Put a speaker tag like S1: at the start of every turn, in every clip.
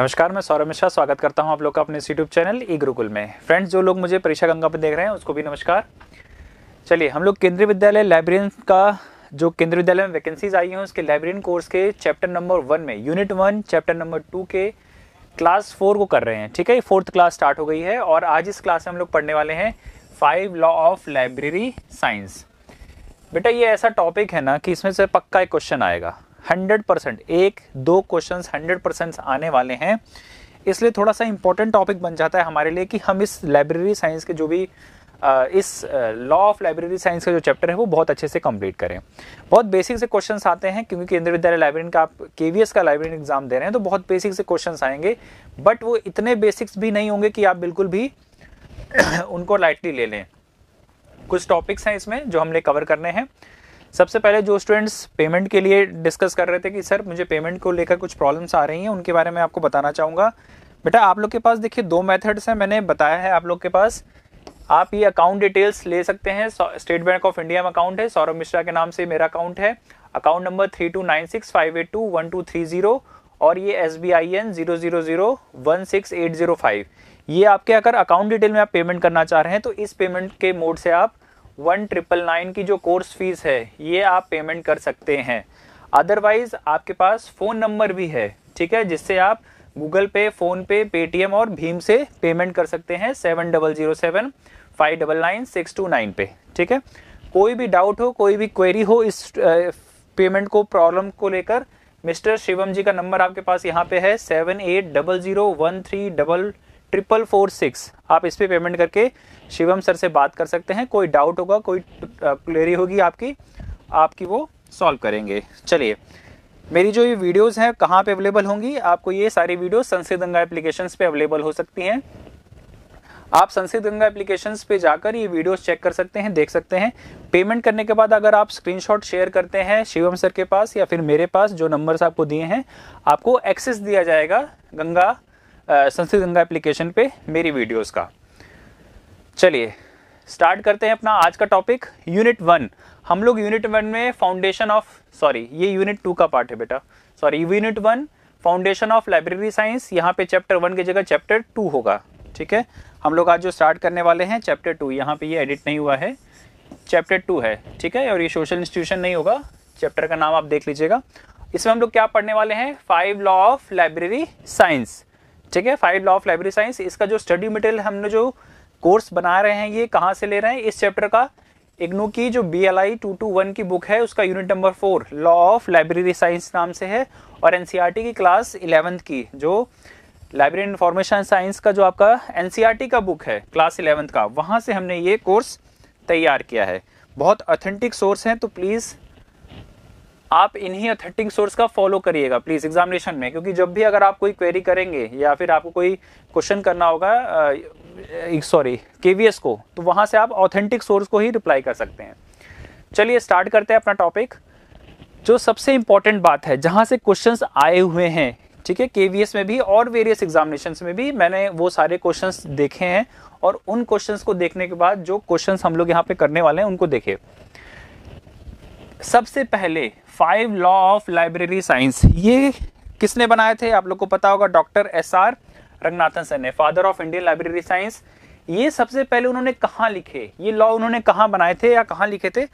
S1: नमस्कार मैं सौरभ मिश्रा स्वागत करता हूं आप लोग का अपने यूट्यूब चैनल ई गुरुकुल में फ्रेंड्स जो लोग मुझे परीक्षा गंगा पर देख रहे हैं उसको भी नमस्कार चलिए हम लोग केंद्रीय विद्यालय लाइब्रेरियन का जो केंद्रीय विद्यालय में वैकेंसीज आई हैं उसके लाइब्रेरियन कोर्स के चैप्टर नंबर वन में unit one chapter number two के क्लास फोर को कर रहे हैं ठीक है फोर्थ क्लास स्टार्ट हो गई है और आज इस क्लास में हम लोग पढ़ने वाले हैं five law of library science बेटा ये ऐसा टॉपिक है ना कि इसमें से पक्का एक क्वेश्चन आएगा हंड्रेड परसेंट एक दो क्वेश्चंस हंड्रेड परसेंट आने वाले हैं इसलिए थोड़ा सा इंपॉर्टेंट टॉपिक बन जाता है हमारे लिए कि हम इस लाइब्रेरी साइंस के जो भी इस लॉ ऑफ लाइब्रेरी साइंस का जो चैप्टर है वो बहुत अच्छे से कंप्लीट करें बहुत बेसिक से क्वेश्चन आते हैं क्योंकि केंद्रीय विद्यालय लाइब्रेरी का आप के का लाइब्रेरी एग्जाम दे रहे हैं तो बहुत बेसिक से क्वेश्चन आएंगे बट वो इतने बेसिक्स भी नहीं होंगे कि आप बिल्कुल भी उनको लाइटली ले लें कुछ टॉपिक्स हैं इसमें जो हमने कवर करने हैं सबसे पहले जो स्टूडेंट्स पेमेंट के लिए डिस्कस कर रहे थे कि सर मुझे पेमेंट को लेकर कुछ प्रॉब्लम्स आ रही हैं उनके बारे में आपको बताना चाहूँगा बेटा आप लोग के पास देखिए दो मेथड्स हैं मैंने बताया है आप लोग के पास आप ये अकाउंट डिटेल्स ले सकते हैं स्टेट बैंक ऑफ इंडिया में अकाउंट है सौरभ मिश्रा के नाम से मेरा अकाउंट है account number three two nine six five eight two one two three zero और ये S B I N zero zero zero one six eight zero five ये आपके अगर अकाउंट डिटेल में आप पेमेंट करना चाह रहे हैं तो इस पेमेंट के मोड से आप वन ट्रिपल नाइन की जो कोर्स फीस है ये आप पेमेंट कर सकते हैं अदरवाइज़ आपके पास फ़ोन नंबर भी है ठीक है जिससे आप गूगल पे फ़ोन पे पेटीएम और भीम से पेमेंट कर सकते हैं seven double zero seven five double nine six two nine पे ठीक है कोई भी डाउट हो कोई भी क्वेरी हो इस पेमेंट को प्रॉब्लम को लेकर मिस्टर शिवम जी का नंबर आपके पास यहाँ पे है seven eight double zero one three double triple four six आप इस पर पेमेंट करके शिवम सर से बात कर सकते हैं कोई डाउट होगा कोई क्लेरी होगी आपकी आपकी वो सॉल्व करेंगे चलिए मेरी जो ये वीडियोस हैं कहाँ पे अवेलेबल होंगी आपको ये सारी वीडियो संस्कृत गंगा एप्लीकेशंस पे अवेलेबल हो सकती हैं आप संस्कृत गंगा एप्लीकेशंस पे जाकर ये वीडियोस चेक कर सकते हैं देख सकते हैं पेमेंट करने के बाद अगर आप स्क्रीनशॉट शेयर करते हैं शिवम सर के पास या फिर मेरे पास जो नंबर्स आपको दिए हैं आपको एक्सेस दिया जाएगा गंगा संस्कृत गंगा एप्लीकेशन पे मेरी वीडियोस का चलिए स्टार्ट करते हैं अपना आज का टॉपिक यूनिट वन हम लोग यूनिट वन में फाउंडेशन ऑफ सॉरी ये यूनिट टू का पार्ट है बेटा sorry unit one foundation of library science यहाँ पे चैप्टर वन की जगह चैप्टर टू होगा ठीक है हम लोग आज जो स्टार्ट करने वाले हैं चैप्टर टू यहाँ पे ये यह एडिट नहीं हुआ है चैप्टर टू है ठीक है और ये सोशल इंस्टीट्यूशन नहीं होगा चैप्टर का नाम आप देख लीजिएगा इसमें हम लोग क्या पढ़ने वाले हैं five law of library science ठीक है five law of library science इसका जो स्टडी मटेरियल हमने जो कोर्स बना रहे हैं ये कहाँ से ले रहे हैं इस चैप्टर का इग्नू की जो B L I two two one की बुक है उसका unit number four law of library science नाम से है और एन सी आर टी की क्लास इलेवंथ की जो लाइब्रेरी इंफॉर्मेशन साइंस का जो आपका एन टी e का बुक है क्लास इलेवंथ का वहाँ से हमने ये कोर्स तैयार किया है बहुत ऑथेंटिक सोर्स हैं तो प्लीज़ आप इन्हीं अथेंटिक सोर्स का फॉलो करिएगा प्लीज एग्जामिनेशन में क्योंकि जब भी अगर आप कोई क्वेरी करेंगे या फिर आपको कोई क्वेश्चन करना होगा सॉरी के को तो वहां से आप ऑथेंटिक सोर्स को ही रिप्लाई कर सकते हैं चलिए स्टार्ट करते हैं अपना टॉपिक जो सबसे इंपॉर्टेंट बात है जहां से क्वेश्चन आए हुए हैं ठीक है के में भी और वेरियस एग्जामिनेशन में भी मैंने वो सारे क्वेश्चन देखे हैं और उन क्वेश्चन को देखने के बाद जो क्वेश्चन हम लोग यहाँ पे करने वाले हैं उनको देखे सबसे पहले five law of library science ये किसने बनाए थे आप लोग को पता होगा doctor S R Ranganathan sir ने father of Indian library science ये सबसे पहले उन्होंने कहाँ लिखे ये लॉ उन्होंने कहाँ बनाए थे या कहाँ लिखे थे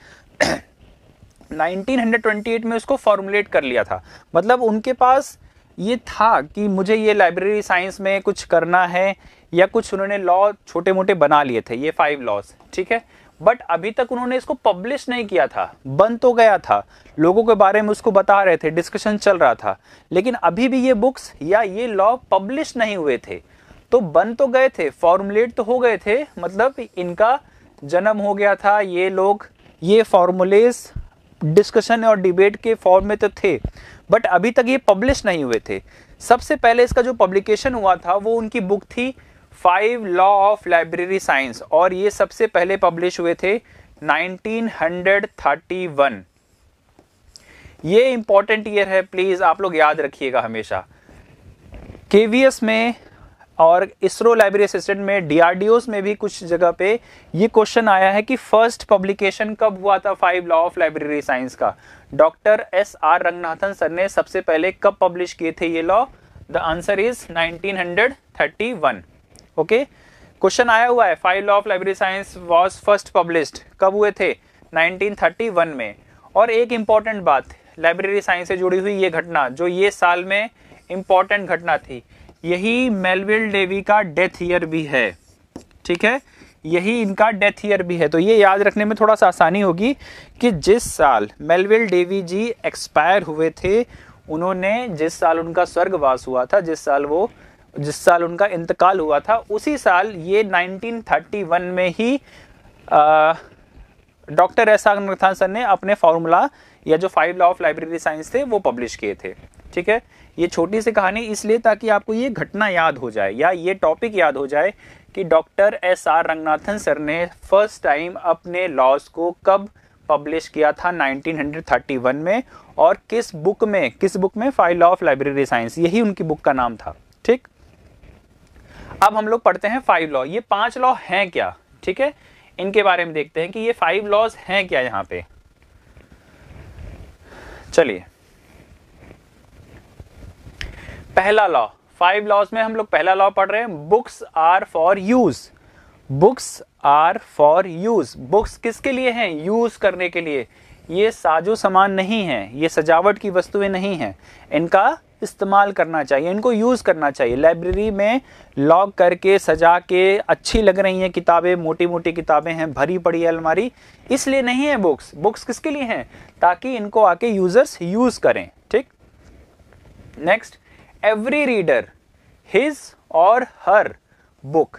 S1: 1928 में उसको फॉर्मुलेट कर लिया था मतलब उनके पास ये था कि मुझे ये लाइब्रेरी साइंस में कुछ करना है या कुछ उन्होंने लॉ छोटे मोटे बना लिए थे ये फाइव लॉज ठीक है बट अभी तक उन्होंने इसको पब्लिश नहीं किया था बंद तो गया था लोगों के बारे में उसको बता रहे थे डिस्कशन चल रहा था लेकिन अभी भी ये बुक्स या ये लॉ पब्लिश नहीं हुए थे तो बन तो गए थे फॉर्मुलेट तो हो गए थे मतलब इनका जन्म हो गया था ये लोग ये फॉर्मुलेस डिस्कशन और डिबेट के फॉर्म में तो थे बट अभी तक ये पब्लिश नहीं हुए थे सबसे पहले इसका जो पब्लिकेशन हुआ था वो उनकी बुक थी five law of library science और ये सबसे पहले पब्लिश हुए थे 1931 ये इंपॉर्टेंट ईयर है प्लीज़ आप लोग याद रखिएगा हमेशा के में और इसरो लाइब्रेरी असिस्टेंट में डी में भी कुछ जगह पे ये क्वेश्चन आया है कि फर्स्ट पब्लिकेशन कब हुआ था five law of library science का doctor S R Ranganathan sir ने सबसे पहले कब पब्लिश किए थे ये law the answer is 1931 okay question आया हुआ है file of library science was first published कब हुए थे 1931 में और एक इम्पॉर्टेंट बात लाइब्रेरी साइंस से जुड़ी हुई ये घटना जो ये साल में इम्पॉर्टेंट घटना थी यही मेलविल डेवी का डेथ ईयर भी है ठीक है यही इनका डेथ ईयर भी है तो ये याद रखने में थोड़ा सा आसानी होगी कि जिस साल मेलविल डेवी जी एक्सपायर हुए थे उन्होंने जिस साल उनका स्वर्गवास हुआ था जिस साल वो जिस साल उनका इंतकाल हुआ था उसी साल ये 1931 में ही doctor S R Ranganathan sir ने अपने फार्मूला या जो five law of library science थे वो पब्लिश किए थे ठीक है ये छोटी सी कहानी इसलिए ताकि आपको ये घटना याद हो जाए या ये टॉपिक याद हो जाए कि doctor S R Ranganathan sir ने फर्स्ट टाइम अपने लॉज को कब पब्लिश किया था 1931 में और किस बुक में किस बुक में फाइल ऑफ लाइब्रेरी साइंस यही उनकी बुक का नाम था अब हम लोग पढ़ते हैं फाइव लॉ ये पांच लॉ हैं क्या ठीक है इनके बारे में देखते हैं कि ये फाइव लॉज हैं क्या यहां पे चलिए पहला लॉ फाइव लॉज में हम लोग पहला लॉ पढ़ रहे हैं books are for use books are for use books किसके लिए हैं यूज करने के लिए ये साजो सामान नहीं है ये सजावट की वस्तुएं नहीं है इनका इस्तेमाल करना चाहिए इनको यूज़ करना चाहिए लाइब्रेरी में लॉक करके सजा के अच्छी लग रही हैं किताबें मोटी मोटी किताबें हैं भरी पड़ी है अलमारी इसलिए नहीं है बुक्स बुक्स किसके लिए हैं ताकि इनको आके यूज़र्स यूज़ करें ठीक next every reader his or her book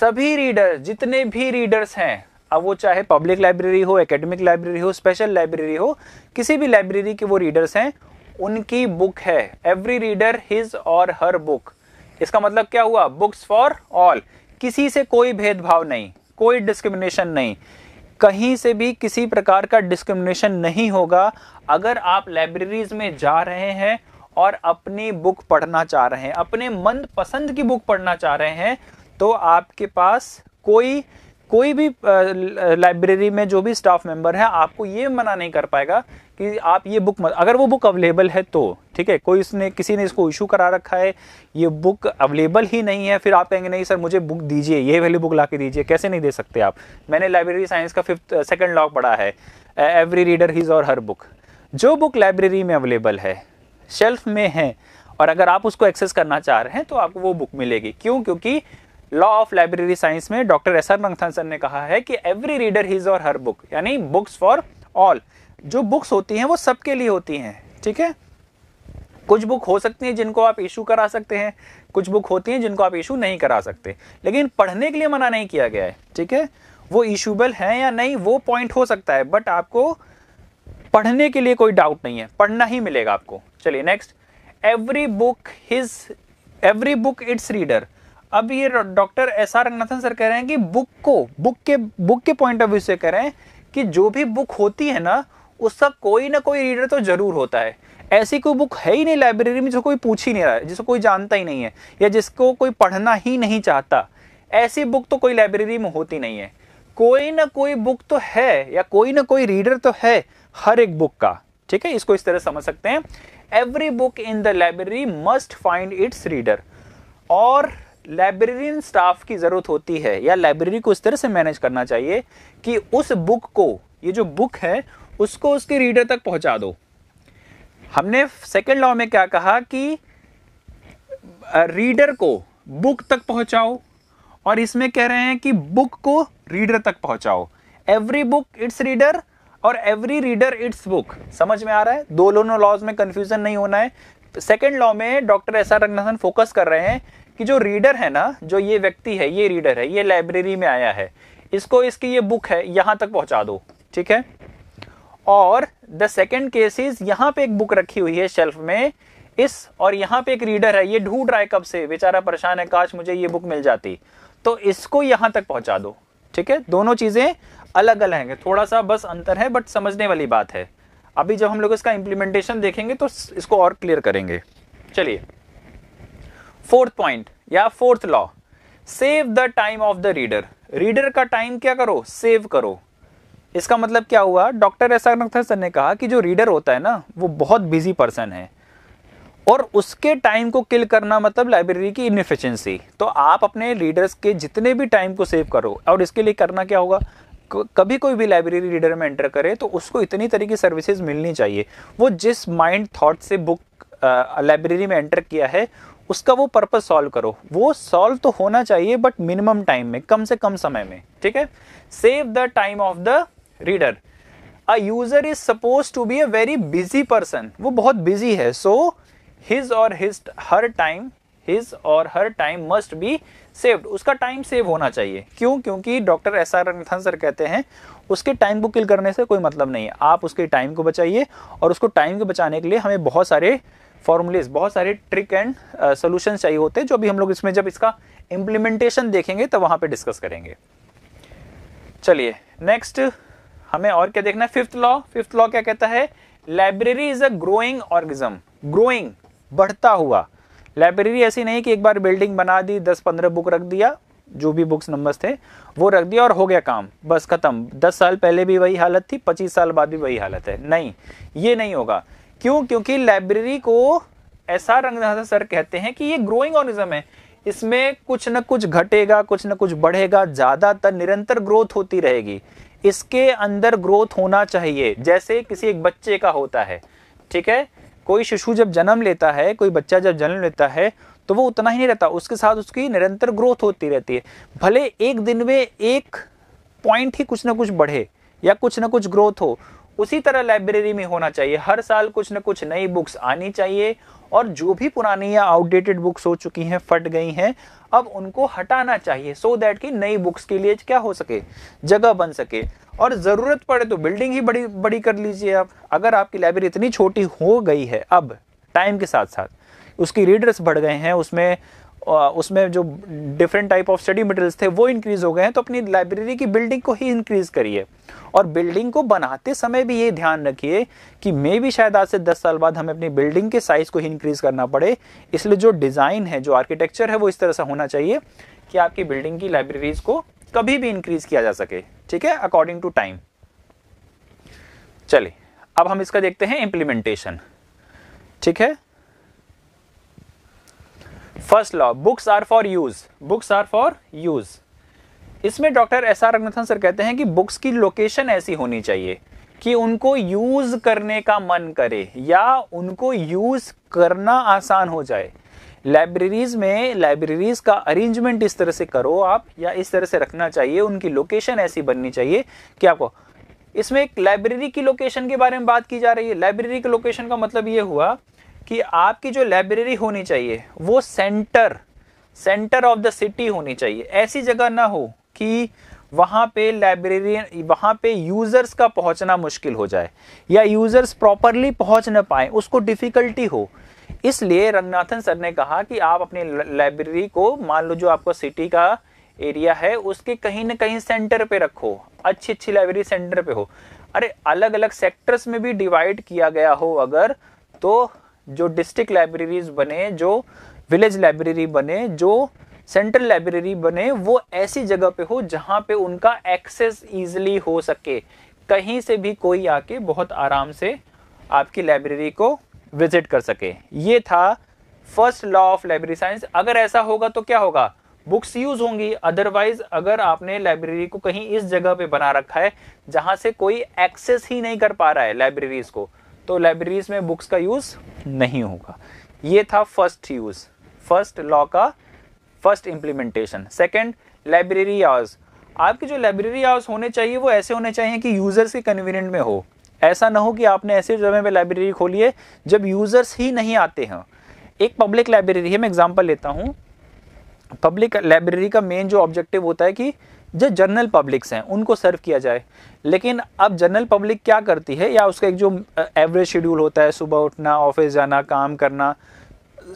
S1: सभी रीडर जितने भी रीडर्स हैं अब वो चाहे पब्लिक लाइब्रेरी हो एकेडमिक लाइब्रेरी हो स्पेशल लाइब्रेरी हो किसी भी लाइब्रेरी के वो रीडर्स हैं उनकी बुक है every reader his or her book इसका मतलब क्या हुआ बुक्स फॉर ऑल किसी से कोई भेदभाव नहीं कोई डिस्क्रिमिनेशन नहीं कहीं से भी किसी प्रकार का डिस्क्रिमिनेशन नहीं होगा अगर आप लाइब्रेरीज में जा रहे हैं और अपनी बुक पढ़ना चाह रहे हैं अपने मन पसंद की बुक पढ़ना चाह रहे हैं तो आपके पास कोई कोई भी लाइब्रेरी में जो भी स्टाफ मेंबर है आपको ये मना नहीं कर पाएगा कि आप ये बुक मत अगर वो बुक अवेलेबल है तो ठीक है कोई उसने किसी ने इसको इशू करा रखा है ये बुक अवेलेबल ही नहीं है फिर आप कहेंगे नहीं सर मुझे बुक दीजिए ये वाली बुक ला के दीजिए कैसे नहीं दे सकते आप मैंने लाइब्रेरी साइंस का फिफ्थ सेकेंड लॉक पढ़ा है every reader his or her book जो बुक लाइब्रेरी में अवेलेबल है शेल्फ में है और अगर आप उसको एक्सेस करना चाह रहे हैं तो आपको वो बुक मिलेगी क्यों क्योंकि लॉ ऑफ लाइब्रेरी साइंस में doctor S R Ranganathan sir ने कहा है कि every reader his or her book यानी बुक्स फॉर ऑल जो बुक्स होती हैं वो सबके लिए होती हैं ठीक है कुछ बुक हो सकती हैं जिनको आप इशू करा सकते हैं कुछ बुक होती हैं जिनको आप इशू नहीं करा सकते लेकिन पढ़ने के लिए मना नहीं किया गया है ठीक है वो इशूबल है या नहीं वो पॉइंट हो सकता है बट आपको पढ़ने के लिए कोई डाउट नहीं है पढ़ना ही मिलेगा आपको चलिए next every book his every book its reader अब ये doctor S R Ranganathan sir कह रहे हैं कि बुक को बुक के बुक के पॉइंट ऑफ व्यू से कह रहे हैं कि जो भी बुक होती है ना उसका कोई ना कोई रीडर तो जरूर होता है ऐसी कोई बुक है ही नहीं लाइब्रेरी में जो कोई पूछ ही नहीं रहा है जिसको कोई जानता ही नहीं है या जिसको कोई पढ़ना ही नहीं चाहता ऐसी बुक तो कोई लाइब्रेरी में होती नहीं है कोई ना कोई बुक तो है या कोई ना कोई रीडर तो है हर एक बुक का ठीक है इसको इस तरह समझ सकते हैं every book in the library must find its reader और लाइब्रेरियन स्टाफ की ज़रूरत होती है या लाइब्रेरी को इस तरह से मैनेज करना चाहिए कि उस बुक को ये जो बुक है उसको उसके रीडर तक पहुंचा दो हमने सेकेंड लॉ में क्या कहा कि रीडर को बुक तक पहुंचाओ और इसमें कह रहे हैं कि बुक को रीडर तक पहुंचाओ एवरी बुक इट्स रीडर और एवरी रीडर इट्स बुक समझ में आ रहा है दो दोनों लॉज में कंफ्यूजन नहीं होना है सेकेंड लॉ में doctor S R Ranganathan focus कर रहे हैं कि जो रीडर है ना जो ये व्यक्ति है ये रीडर है ये लाइब्रेरी में आया है इसको इसकी ये बुक है यहां तक पहुंचा दो ठीक है और द सेकेंड केस इज यहां पे एक बुक रखी हुई है शेल्फ में इस और यहां पे एक रीडर है ये ढूंढ रहा है कब से बेचारा परेशान है काश मुझे ये बुक मिल जाती तो इसको यहां तक पहुंचा दो ठीक है दोनों चीज़ें अलग अलग हैं थोड़ा सा बस अंतर है बट समझने वाली बात है अभी जब हम लोग इसका इंप्लीमेंटेशन देखेंगे तो इसको और क्लियर करेंगे चलिए फोर्थ पॉइंट या fourth law save the time of the reader reader का टाइम क्या करो सेव करो इसका मतलब क्या हुआ डॉक्टर ऐसा नक्थर सर ने कहा कि जो रीडर होता है ना वो बहुत बिजी पर्सन है और उसके टाइम को किल करना मतलब लाइब्रेरी की इनफिशेंसी तो आप अपने रीडर्स के जितने भी टाइम को सेव करो और इसके लिए करना क्या होगा कभी कोई भी लाइब्रेरी रीडर में एंटर करे तो उसको इतनी तरह की सर्विसेज मिलनी चाहिए वो जिस माइंड थॉट से बुक लाइब्रेरी में एंटर किया है उसका वो पर्पज़ सॉल्व करो वो सॉल्व तो होना चाहिए बट मिनिमम टाइम में कम से कम समय में ठीक है save the time of the reader a user is suppose to be a very busy person वो बहुत बिजी है so his or his her time his or her time must be saved उसका टाइम सेव होना चाहिए क्यों क्योंकि doctor S R Ranganathan sir कहते हैं उसके टाइम को किल करने से कोई मतलब नहीं है आप उसके टाइम को बचाइए और उसको टाइम को बचाने के लिए हमें बहुत सारे फॉर्मूलेज बहुत सारे ट्रिक एंड सोल्यूशन चाहिए होते हैं जो भी हम लोग इसमें जब इसका इम्प्लीमेंटेशन देखेंगे तो वहां पर डिस्कस करेंगे चलिए नेक्स्ट हमें और क्या देखना है फिफ्थ लॉ फिफ्थ लॉ क्या कहता है library is a growing organism growing बढ़ता हुआ लाइब्रेरी ऐसी नहीं कि एक बार बिल्डिंग बना दी दस पंद्रह बुक रख दिया जो भी बुक्स नंबर्स थे वो रख दिया और हो गया काम बस खत्म दस साल पहले भी वही हालत थी पच्चीस साल बाद भी वही हालत है नहीं ये नहीं होगा क्यों क्योंकि लाइब्रेरी को ऐसा रंगनाथा सर कहते हैं कि ये ग्रोइंग ऑर्गेनिज्म है इसमें कुछ ना कुछ घटेगा कुछ ना कुछ बढ़ेगा ज़्यादातर निरंतर ग्रोथ होती रहेगी इसके अंदर ग्रोथ होना चाहिए जैसे किसी एक बच्चे का होता है ठीक है कोई शिशु जब जन्म लेता है कोई बच्चा जब जन्म लेता है तो वो उतना ही नहीं रहता उसके साथ उसकी निरंतर ग्रोथ होती रहती है भले एक दिन में एक पॉइंट ही कुछ ना कुछ बढ़े या कुछ ना कुछ ग्रोथ हो उसी तरह लाइब्रेरी में होना चाहिए हर साल कुछ ना कुछ नई बुक्स आनी चाहिए और जो भी पुरानी या आउटडेटेड बुक्स हो चुकी हैं फट गई हैं अब उनको हटाना चाहिए सो so दैट कि नई बुक्स के लिए क्या हो सके जगह बन सके और ज़रूरत पड़े तो बिल्डिंग ही बड़ी बड़ी कर लीजिए आप अगर आपकी लाइब्रेरी इतनी छोटी हो गई है अब टाइम के साथ साथ उसकी रीडर्स बढ़ गए हैं उसमें उसमें जो different type of study materials थे वो इंक्रीज़ हो गए हैं तो अपनी लाइब्रेरी की बिल्डिंग को ही इंक्रीज़ करिए और बिल्डिंग को बनाते समय भी ये ध्यान रखिए कि मे भी शायद आज से 10 साल बाद हमें अपनी बिल्डिंग के साइज़ को ही इंक्रीज़ करना पड़े इसलिए जो डिज़ाइन है जो आर्किटेक्चर है वो इस तरह से होना चाहिए कि आपकी बिल्डिंग की लाइब्रेरीज़ को कभी भी इंक्रीज़ किया जा सके ठीक है अकॉर्डिंग टू टाइम चलिए अब हम इसका देखते हैं इंप्लीमेंटेशन ठीक है first law books are for use books are for use इसमें doctor S R Ranganathan sir कहते हैं कि बुक्स की लोकेशन ऐसी होनी चाहिए कि उनको यूज करने का मन करे या उनको यूज करना आसान हो जाए लाइब्रेरीज में लाइब्रेरीज का अरेंजमेंट इस तरह से करो आप या इस तरह से रखना चाहिए उनकी लोकेशन ऐसी बननी चाहिए कि आपको इसमें एक लाइब्रेरी की लोकेशन के बारे में बात की जा रही है लाइब्रेरी की लोकेशन का मतलब ये हुआ कि आपकी जो लाइब्रेरी होनी चाहिए वो centre centre of the city होनी चाहिए ऐसी जगह ना हो कि वहाँ पे लाइब्रेरी वहाँ पे यूज़र्स का पहुँचना मुश्किल हो जाए या यूज़र्स प्रॉपरली पहुँच ना पाए उसको डिफ़िकल्टी हो इसलिए रंगनाथन सर ने कहा कि आप अपनी लाइब्रेरी को मान लो जो आपको सिटी का एरिया है उसके कहीं ना कहीं सेंटर पे रखो अच्छी अच्छी लाइब्रेरी सेंटर पे हो अरे अलग अलग सेक्टर्स में भी डिवाइड किया गया हो अगर तो जो डिस्ट्रिक्ट लाइब्रेरीज बने जो विलेज लाइब्रेरी बने जो सेंट्रल लाइब्रेरी बने वो ऐसी जगह पे हो जहाँ पे उनका एक्सेस ईजिली हो सके कहीं से भी कोई आके बहुत आराम से आपकी लाइब्रेरी को विजिट कर सके ये था first law of library science अगर ऐसा होगा तो क्या होगा बुक्स यूज होंगी अदरवाइज अगर आपने लाइब्रेरी को कहीं इस जगह पे बना रखा है जहां से कोई एक्सेस ही नहीं कर पा रहा है लाइब्रेरीज को तो लाइब्रेरीज में बुक्स का यूज़ नहीं होगा ये था फर्स्ट यूज़ फर्स्ट लॉ का first implementation second library hours आपके जो लाइब्रेरी आवर्स होने चाहिए वो ऐसे होने चाहिए कि यूज़र्स के कन्वीनियंट में हो ऐसा ना हो कि आपने ऐसे जगह पे लाइब्रेरी खोली है जब यूज़र्स ही नहीं आते हैं एक पब्लिक लाइब्रेरी है मैं एग्जांपल लेता हूँ पब्लिक लाइब्रेरी का मेन जो ऑब्जेक्टिव होता है कि जो जनरल पब्लिक्स हैं उनको सर्व किया जाए लेकिन अब जनरल पब्लिक क्या करती है या उसका एक जो एवरेज शेड्यूल होता है सुबह उठना ऑफिस जाना काम करना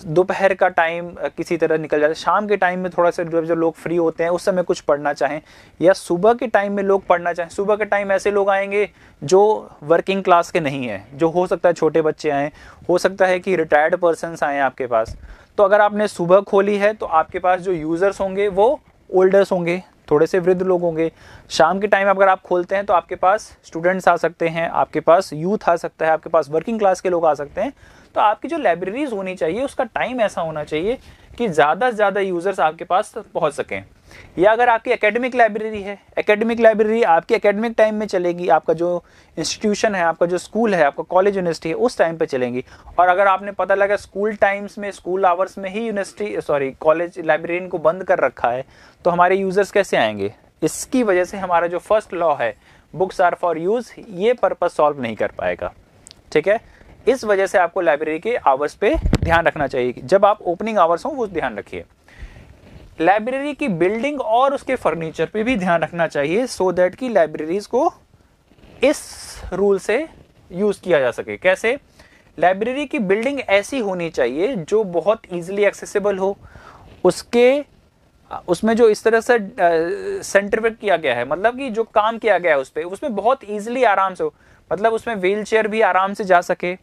S1: दोपहर का टाइम किसी तरह निकल जाता है शाम के टाइम में थोड़ा सा जो लोग फ्री होते हैं उस समय कुछ पढ़ना चाहें या सुबह के टाइम में लोग पढ़ना चाहें सुबह के टाइम ऐसे लोग आएंगे जो वर्किंग क्लास के नहीं हैं जो हो सकता है छोटे बच्चे आएँ हो सकता है कि रिटायर्ड पर्सनस आएँ आपके पास तो अगर आपने सुबह खोली है तो आपके पास जो यूज़र्स होंगे वो ओल्डर्स होंगे थोड़े से वृद्ध लोग होंगे शाम के टाइम अगर आप खोलते हैं तो आपके पास स्टूडेंट्स आ सकते हैं आपके पास यूथ आ सकता है आपके पास वर्किंग क्लास के लोग आ सकते हैं तो आपकी जो लाइब्रेरीज होनी चाहिए उसका टाइम ऐसा होना चाहिए कि ज़्यादा से ज़्यादा यूज़र्स आपके पास पहुँच सकें या अगर आपकी एकेडमिक लाइब्रेरी है एकेडमिक लाइब्रेरी आपकी एकेडमिक टाइम में चलेगी आपका जो इंस्टीट्यूशन है आपका जो स्कूल है आपका कॉलेज यूनिवर्सिटी है उस टाइम पे चलेंगी और अगर आपने पता लगा स्कूल टाइम्स में स्कूल आवर्स में ही यूनिवर्सिटी सॉरी कॉलेज लाइब्रेरी को बंद कर रखा है तो हमारे यूज़र्स कैसे आएंगे इसकी वजह से हमारा जो फर्स्ट लॉ है बुक्स आर फॉर यूज़ ये पर्पज़ सॉल्व नहीं कर पाएगा ठीक है इस वजह से आपको लाइब्रेरी के आवर्स पे ध्यान रखना चाहिए जब आप ओपनिंग आवर्स हों वो ध्यान रखिए लाइब्रेरी की बिल्डिंग और उसके फर्नीचर पे भी ध्यान रखना चाहिए सो so दैट की लाइब्रेरीज को इस रूल से यूज़ किया जा सके कैसे लाइब्रेरी की बिल्डिंग ऐसी होनी चाहिए जो बहुत ईजिली एक्सेसिबल हो उसके उसमें जो इस तरह से सेंट्रिफिक किया गया है मतलब कि जो काम किया गया है उस पर उसमें बहुत ईजिली आराम से हो मतलब उसमें व्हील चेयर भी आराम से जा सके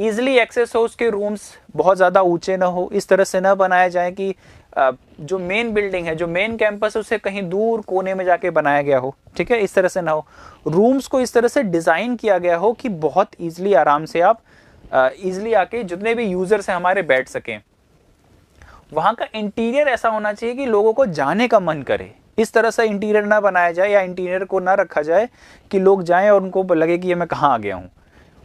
S1: ईजिली एक्सेस हो उसके रूम्स बहुत ज़्यादा ऊंचे ना हो इस तरह से ना बनाया जाए कि जो मेन बिल्डिंग है जो मेन कैंपस है उसे कहीं दूर कोने में जाके बनाया गया हो ठीक है इस तरह से ना हो रूम्स को इस तरह से डिज़ाइन किया गया हो कि बहुत ईजिली आराम से आप ईजिली आके जितने भी यूज़र्स हैं हमारे बैठ सकें वहाँ का इंटीरियर ऐसा होना चाहिए कि लोगों को जाने का मन करे इस तरह से इंटीरियर ना बनाया जाए या इंटीरियर को ना रखा जाए कि लोग जाएं और उनको लगे कि ये मैं कहाँ आ गया हूँ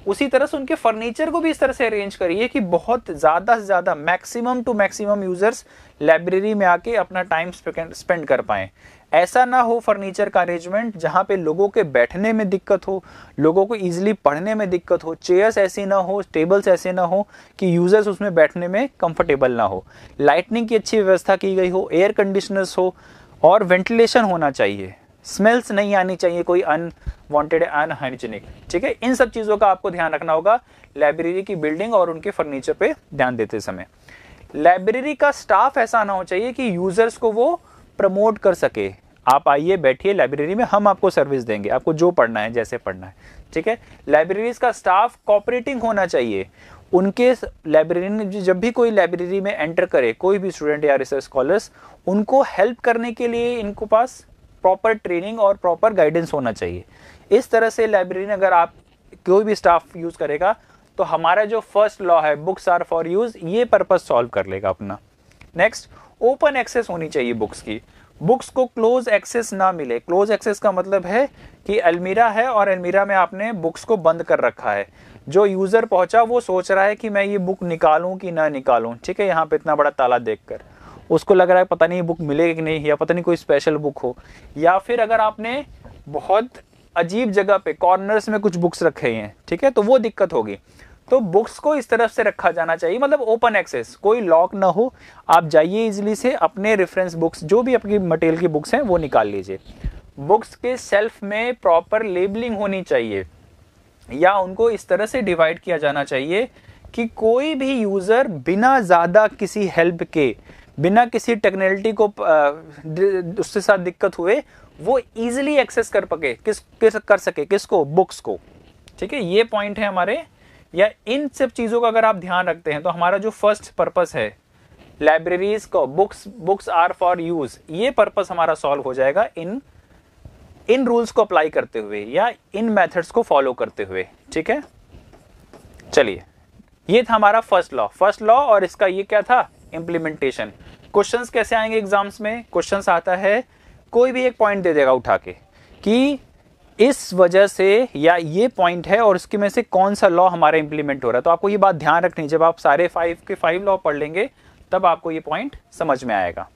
S1: उसी तरह से उनके फर्नीचर को भी इस तरह से अरेंज करिए कि बहुत ज़्यादा से ज़्यादा maximum two maximum users library में आके अपना टाइम स्पेंड कर पाए ऐसा ना हो फर्नीचर का अरेंजमेंट जहाँ पे लोगों के बैठने में दिक्कत हो लोगों को ईजिली पढ़ने में दिक्कत हो चेयर्स ऐसी ना हो टेबल्स ऐसे ना हो कि यूज़र्स उसमें बैठने में कंफर्टेबल ना हो लाइटनिंग की अच्छी व्यवस्था की गई हो एयर कंडीशनर्स हो और वेंटिलेशन होना चाहिए स्मेल्स नहीं आनी चाहिए कोई अन वांटेड एंड हाइजीनिक ठीक है इन सब चीज़ों का आपको ध्यान रखना होगा लाइब्रेरी की बिल्डिंग और उनके फर्नीचर पे ध्यान देते समय लाइब्रेरी का स्टाफ ऐसा ना हो चाहिए कि यूज़र्स को वो प्रमोट कर सके आप आइए बैठिए लाइब्रेरी में हम आपको सर्विस देंगे आपको जो पढ़ना है जैसे पढ़ना है ठीक है लाइब्रेरीज का स्टाफ कॉपरेटिंग होना चाहिए उनके लाइब्रेरी जब भी कोई लाइब्रेरी में एंटर करे कोई भी स्टूडेंट या रिसर्च स्कॉलर्स उनको हेल्प करने के लिए इनको पास प्रॉपर ट्रेनिंग और प्रॉपर गाइडेंस होना चाहिए इस तरह से लाइब्रेरी अगर आप कोई भी स्टाफ यूज़ करेगा तो हमारा जो फर्स्ट लॉ है बुक्स आर फॉर यूज़ ये पर्पज़ सॉल्व कर लेगा अपना नेक्स्ट ओपन एक्सेस होनी चाहिए बुक्स की बुक्स को क्लोज एक्सेस ना मिले क्लोज एक्सेस का मतलब है कि अलमीरा है और अलमीरा में आपने बुक्स को बंद कर रखा है जो यूज़र पहुंचा वो सोच रहा है कि मैं ये बुक निकालूं कि ना निकालूं ठीक है यहाँ पे इतना बड़ा ताला देखकर उसको लग रहा है पता नहीं ये बुक मिलेगी कि नहीं या पता नहीं कोई स्पेशल बुक हो या फिर अगर आपने बहुत अजीब जगह पे कॉर्नर्स में कुछ बुक्स रखे हैं ठीक है तो वो दिक्कत होगी तो बुक्स को इस तरफ से रखा जाना चाहिए मतलब ओपन एक्सेस कोई लॉक ना हो आप जाइए इजिली से अपने रेफरेंस बुक्स जो भी आपकी मटेरियल की बुक्स हैं वो निकाल लीजिए बुक्स के सेल्फ में प्रॉपर लेबलिंग होनी चाहिए या उनको इस तरह से डिवाइड किया जाना चाहिए कि कोई भी यूज़र बिना ज़्यादा किसी हेल्प के बिना किसी टेक्नोलिटी को उसके साथ दिक्कत हुए वो इजिली एक्सेस कर पके किस किस कर सके किसको बुक्स को ठीक है ये पॉइंट है हमारे या इन सब चीज़ों का अगर आप ध्यान रखते हैं तो हमारा जो फर्स्ट पर्पस है लाइब्रेरीज को books books are for use ये पर्पस हमारा सॉल्व हो जाएगा इन इन रूल्स को अप्लाई करते हुए या इन मेथड्स को फॉलो करते हुए ठीक है चलिए ये था हमारा फर्स्ट लॉ फर्स्ट लॉ और इसका ये क्या था इम्प्लीमेंटेशन क्वेश्चंस कैसे आएंगे एग्जाम्स में क्वेश्चंस आता है कोई भी एक पॉइंट दे देगा उठा के कि इस वजह से या ये पॉइंट है और उसके में से कौन सा लॉ हमारा इंप्लीमेंट हो रहा है तो आपको ये बात ध्यान रखनी जब आप सारे फाइव के फाइव लॉ पढ़ लेंगे तब आपको ये पॉइंट समझ में आएगा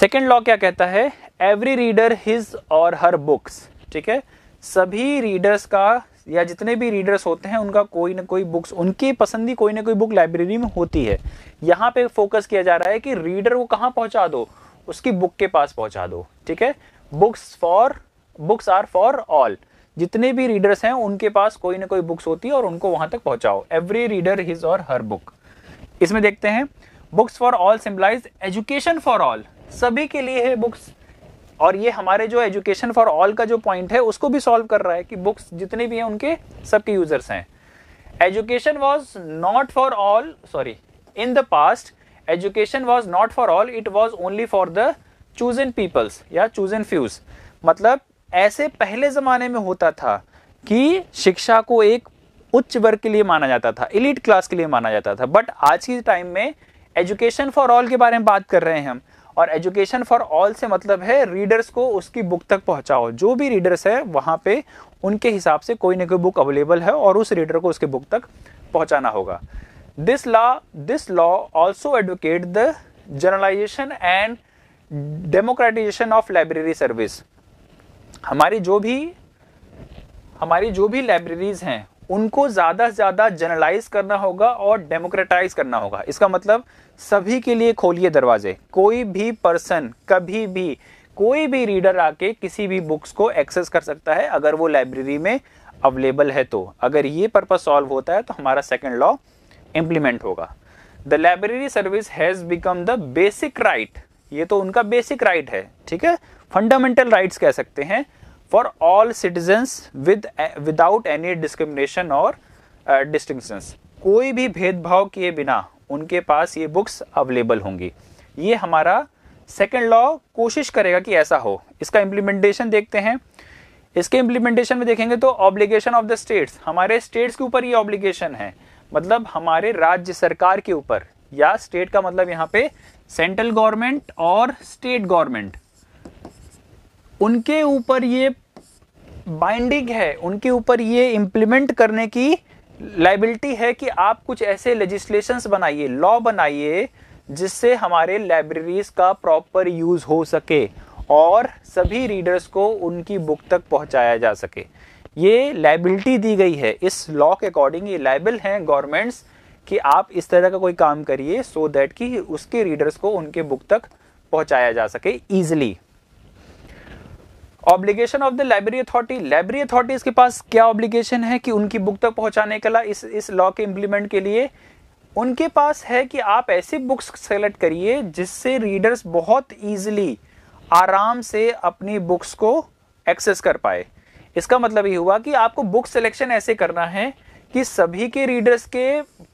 S1: सेकेंड लॉ क्या कहता है every reader his or her books ठीक है सभी रीडर्स का या जितने भी रीडर्स होते हैं उनका कोई ना कोई बुक्स उनकी पसंदी कोई ना कोई बुक लाइब्रेरी में होती है यहाँ पे फोकस किया जा रहा है कि रीडर को कहाँ पहुंचा दो उसकी बुक के पास पहुंचा दो ठीक है books for books are for all जितने भी रीडर्स हैं उनके पास कोई ना कोई बुक्स होती है और उनको वहां तक पहुंचाओ every reader his or her book इसमें देखते हैं books for all symbolise education for all सभी के लिए है बुक्स और ये हमारे जो एजुकेशन फॉर ऑल का जो पॉइंट है उसको भी सॉल्व कर रहा है कि बुक्स जितने भी हैं उनके सबके यूजर्स हैं education was not for all sorry in the past education was not for all it was only for the chosen peoples या इन फ्यूज मतलब ऐसे पहले ज़माने में होता था कि शिक्षा को एक उच्च वर्ग के लिए माना जाता था इलीट क्लास के लिए माना जाता था बट आज के टाइम में एजुकेशन फॉर ऑल के बारे में बात कर रहे हैं हम और एजुकेशन फॉर ऑल से मतलब है रीडर्स को उसकी बुक तक पहुंचाओ जो भी रीडर्स है वहाँ पे उनके हिसाब से कोई ना कोई बुक अवेलेबल है और उस रीडर को उसके बुक तक पहुँचाना होगा this law this law also advocate the generalization and democratization of library service हमारी जो भी हमारी जो भी लाइब्रेरीज हैं उनको ज़्यादा से ज़्यादा जनरलाइज करना होगा और डेमोक्रेटाइज करना होगा इसका मतलब सभी के लिए खोलिए दरवाजे कोई भी पर्सन कभी भी कोई भी रीडर आके किसी भी बुक्स को एक्सेस कर सकता है अगर वो लाइब्रेरी में अवेलेबल है तो अगर ये पर्पज़ सॉल्व होता है तो हमारा सेकेंड लॉ इम्प्लीमेंट होगा the library service has become the basic right ये तो उनका बेसिक राइट right है ठीक है फंडामेंटल राइट्स कह सकते हैं for all citizens with without any discrimination और डिस्टिंक्शंस कोई भी भेदभाव किए बिना उनके पास ये बुक्स अवेलेबल होंगी ये हमारा सेकेंड लॉ कोशिश करेगा कि ऐसा हो इसका इम्प्लीमेंटेशन देखते हैं इसके इम्प्लीमेंटेशन में देखेंगे तो ऑब्लिगेशन ऑफ द स्टेट्स हमारे स्टेट्स के ऊपर ये ऑब्लिगेशन है मतलब हमारे राज्य सरकार के ऊपर या स्टेट का मतलब यहाँ पे सेंट्रल गवर्नमेंट और स्टेट गवर्नमेंट उनके ऊपर ये बाइंडिंग है उनके ऊपर ये इम्प्लीमेंट करने की लाइबिलिटी है कि आप कुछ ऐसे लेजिस्लेशन बनाइए लॉ बनाइए जिससे हमारे लाइब्रेरीज का प्रॉपर यूज़ हो सके और सभी रीडर्स को उनकी बुक तक पहुंचाया जा सके ये लाइबिलिटी दी गई है इस लॉ के अकॉर्डिंग ये लाइबल हैं गवर्नमेंट्स कि आप इस तरह का कोई काम करिए सो दैट कि उसके रीडर्स को उनके बुक तक पहुंचाया जा सके easily obligation of the library authority library authorities के पास क्या ऑब्लिगेशन है कि उनकी बुक तक पहुंचाने के लिए इस इस लॉ के इम्प्लीमेंट के लिए उनके पास है कि आप ऐसी बुक्स सेलेक्ट करिए जिससे रीडर्स बहुत ईजिली आराम से अपनी बुक्स को एक्सेस कर पाए इसका मतलब ये हुआ कि आपको बुक सिलेक्शन ऐसे करना है कि सभी के रीडर्स के